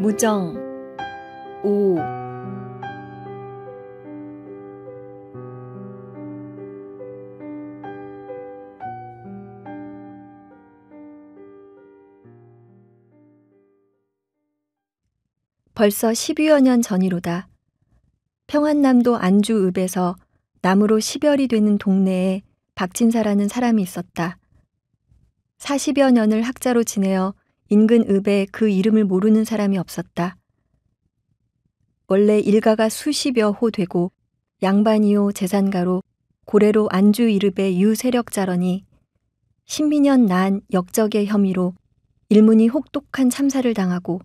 무정 5 벌써 1 2여년 전이로다. 평안남도 안주읍에서 남으로 시별이 되는 동네에 박진사라는 사람이 있었다. 40여 년을 학자로 지내어 인근 읍에 그 이름을 모르는 사람이 없었다. 원래 일가가 수십여 호 되고 양반이요 재산가로 고래로 안주 이름의 유세력자러니 신민년 난 역적의 혐의로 일문이 혹독한 참사를 당하고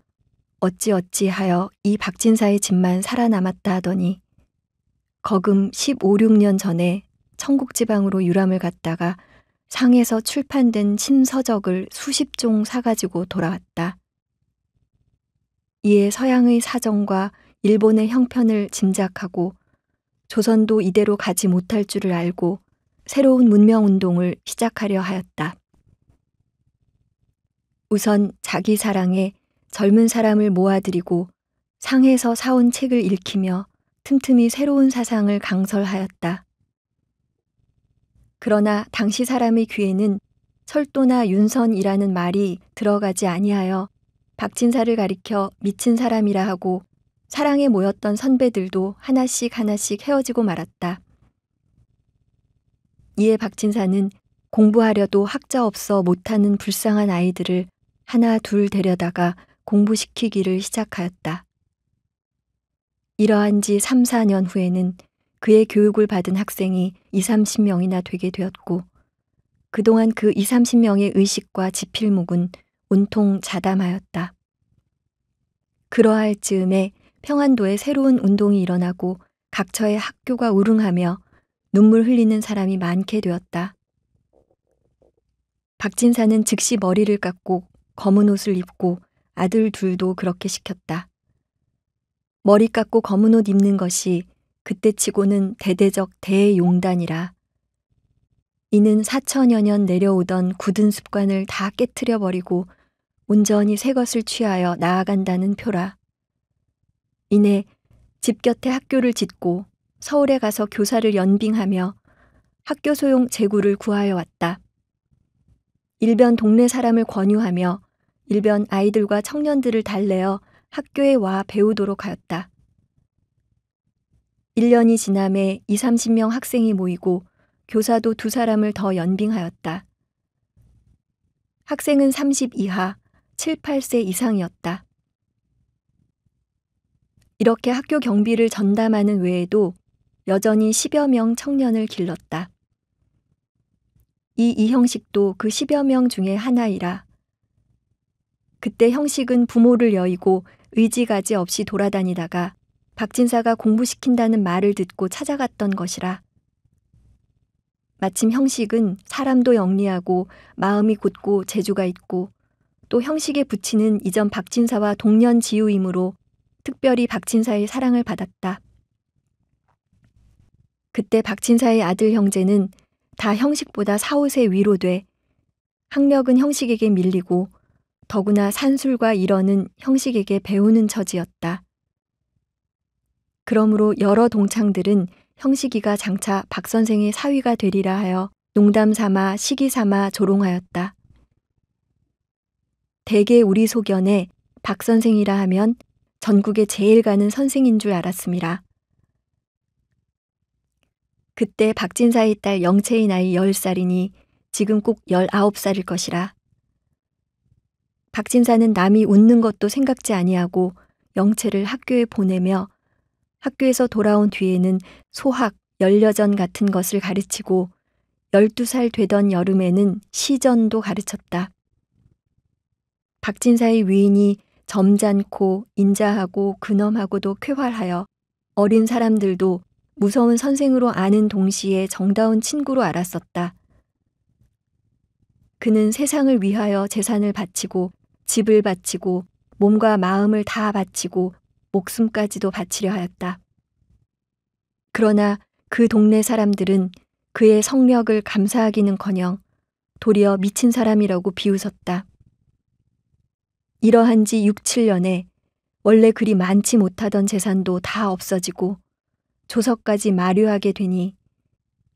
어찌어찌하여 이 박진사의 집만 살아남았다 하더니 거금 15, 6년 전에 청국지방으로 유람을 갔다가 상에서 출판된 침서적을 수십 종 사가지고 돌아왔다. 이에 서양의 사정과 일본의 형편을 짐작하고 조선도 이대로 가지 못할 줄을 알고 새로운 문명운동을 시작하려 하였다. 우선 자기 사랑에 젊은 사람을 모아들이고 상해서 사온 책을 읽히며 틈틈이 새로운 사상을 강설하였다. 그러나 당시 사람의 귀에는 철도나 윤선이라는 말이 들어가지 아니하여 박진사를 가리켜 미친 사람이라 하고 사랑에 모였던 선배들도 하나씩 하나씩 헤어지고 말았다. 이에 박진사는 공부하려도 학자 없어 못하는 불쌍한 아이들을 하나 둘 데려다가 공부시키기를 시작하였다. 이러한 지 3, 4년 후에는 그의 교육을 받은 학생이 2 30명이나 되게 되었고 그동안 그2 30명의 의식과 지필목은 온통 자담하였다. 그러할 즈음에 평안도에 새로운 운동이 일어나고 각처의 학교가 우릉하며 눈물 흘리는 사람이 많게 되었다. 박진사는 즉시 머리를 깎고 검은 옷을 입고 아들 둘도 그렇게 시켰다. 머리 깎고 검은 옷 입는 것이 그때치고는 대대적 대용단이라. 이는 사천여 년 내려오던 굳은 습관을 다 깨트려 버리고 온전히 새 것을 취하여 나아간다는 표라. 이내 집 곁에 학교를 짓고 서울에 가서 교사를 연빙하며 학교 소용 재구를 구하여 왔다. 일변 동네 사람을 권유하며 일변 아이들과 청년들을 달래어 학교에 와 배우도록 하였다. 1년이 지남에 2, 30명 학생이 모이고 교사도 두 사람을 더 연빙하였다. 학생은 30 이하, 7, 8세 이상이었다. 이렇게 학교 경비를 전담하는 외에도 여전히 10여 명 청년을 길렀다. 이 이형식도 그 10여 명 중에 하나이라. 그때 형식은 부모를 여의고 의지가지 없이 돌아다니다가 박진사가 공부시킨다는 말을 듣고 찾아갔던 것이라. 마침 형식은 사람도 영리하고 마음이 곧고 재주가 있고 또 형식에 부치는 이전 박진사와 동년 지우이므로 특별히 박진사의 사랑을 받았다. 그때 박진사의 아들 형제는 다 형식보다 사옷에 위로돼 학력은 형식에게 밀리고 더구나 산술과 이러는 형식에게 배우는 처지였다. 그러므로 여러 동창들은 형식이가 장차 박 선생의 사위가 되리라 하여 농담 삼아 시기 삼아 조롱하였다. 대개 우리 소견에 박 선생이라 하면 전국에 제일 가는 선생인 줄 알았습니다. 그때 박진사의 딸 영채의 나이 10살이니 지금 꼭 19살일 것이라. 박진사는 남이 웃는 것도 생각지 아니하고 영채를 학교에 보내며 학교에서 돌아온 뒤에는 소학, 열려전 같은 것을 가르치고 12살 되던 여름에는 시전도 가르쳤다. 박진사의 위인이 점잖고 인자하고 근엄하고도 쾌활하여 어린 사람들도 무서운 선생으로 아는 동시에 정다운 친구로 알았었다. 그는 세상을 위하여 재산을 바치고 집을 바치고 몸과 마음을 다 바치고 목숨까지도 바치려 하였다. 그러나 그 동네 사람들은 그의 성력을 감사하기는커녕 도리어 미친 사람이라고 비웃었다. 이러한 지 6, 7년에 원래 그리 많지 못하던 재산도 다 없어지고 조석까지 마류하게 되니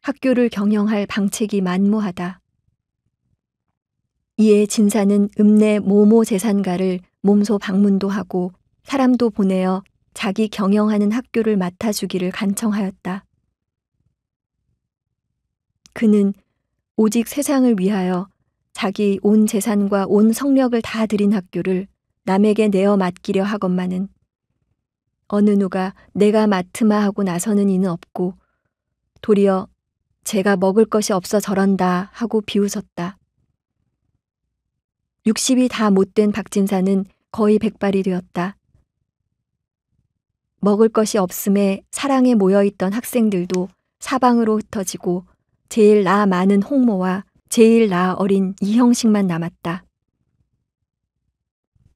학교를 경영할 방책이 만무하다. 이에 진사는 읍내 모모 재산가를 몸소 방문도 하고 사람도 보내어 자기 경영하는 학교를 맡아주기를 간청하였다. 그는 오직 세상을 위하여 자기 온 재산과 온 성력을 다 들인 학교를 남에게 내어 맡기려 하건만은 어느 누가 내가 맡으마 하고 나서는 이는 없고 도리어 제가 먹을 것이 없어 저런다 하고 비웃었다. 60이 다 못된 박진사는 거의 백발이 되었다. 먹을 것이 없음에 사랑에 모여있던 학생들도 사방으로 흩어지고 제일 나 많은 홍모와 제일 나 어린 이형식만 남았다.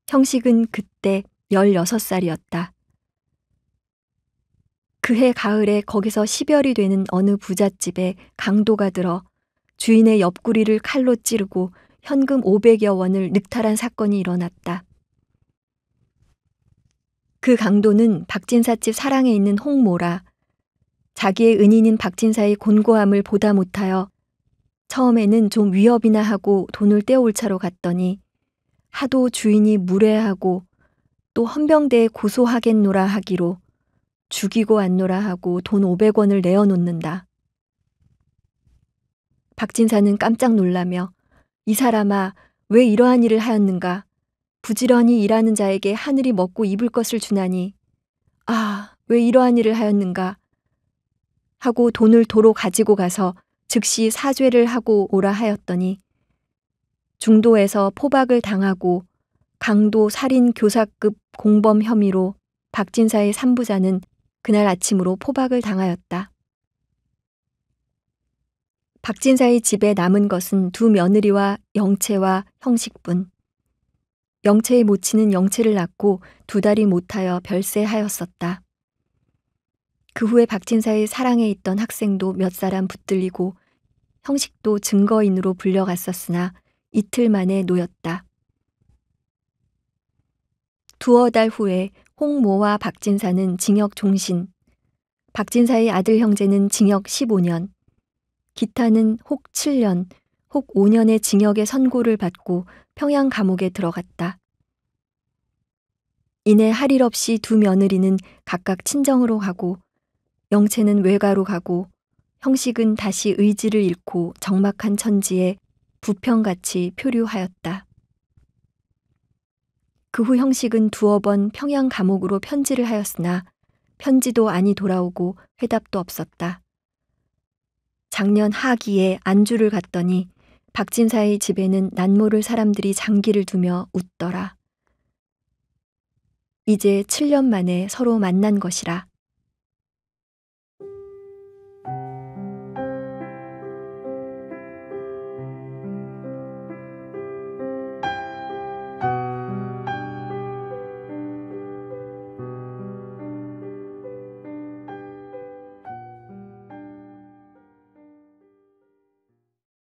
형식은 그때 16살이었다. 그해 가을에 거기서 시별이 되는 어느 부잣집에 강도가 들어 주인의 옆구리를 칼로 찌르고 현금 500여 원을 늑탈한 사건이 일어났다. 그 강도는 박진사 집 사랑에 있는 홍모라 자기의 은인인 박진사의 곤고함을 보다 못하여 처음에는 좀 위협이나 하고 돈을 떼올 차로 갔더니 하도 주인이 무례하고 또 헌병대에 고소하겠노라 하기로 죽이고 안노라 하고 돈 500원을 내어놓는다. 박진사는 깜짝 놀라며 이 사람아 왜 이러한 일을 하였는가 부지런히 일하는 자에게 하늘이 먹고 입을 것을 주나니 아, 왜 이러한 일을 하였는가 하고 돈을 도로 가지고 가서 즉시 사죄를 하고 오라 하였더니 중도에서 포박을 당하고 강도 살인 교사급 공범 혐의로 박진사의 삼부자는 그날 아침으로 포박을 당하였다. 박진사의 집에 남은 것은 두 며느리와 영채와 형식뿐. 영채에못 치는 영채를 낳고 두 달이 못하여 별세하였었다. 그 후에 박진사의 사랑에 있던 학생도 몇 사람 붙들리고 형식도 증거인으로 불려갔었으나 이틀 만에 놓였다. 두어 달 후에 홍모와 박진사는 징역 종신, 박진사의 아들 형제는 징역 15년, 기타는 혹 7년, 혹 5년의 징역의 선고를 받고 평양 감옥에 들어갔다. 이내 할일 없이 두 며느리는 각각 친정으로 가고 영채는 외가로 가고 형식은 다시 의지를 잃고 정막한 천지에 부평같이 표류하였다. 그 후 형식은 두어 번 평양 감옥으로 편지를 하였으나 편지도 아니 돌아오고 회답도 없었다. 작년 하기에 안주를 갔더니 박진사의 집에는 난모를 사람들이 장기를 두며 웃더라. 이제 7년 만에 서로 만난 것이라.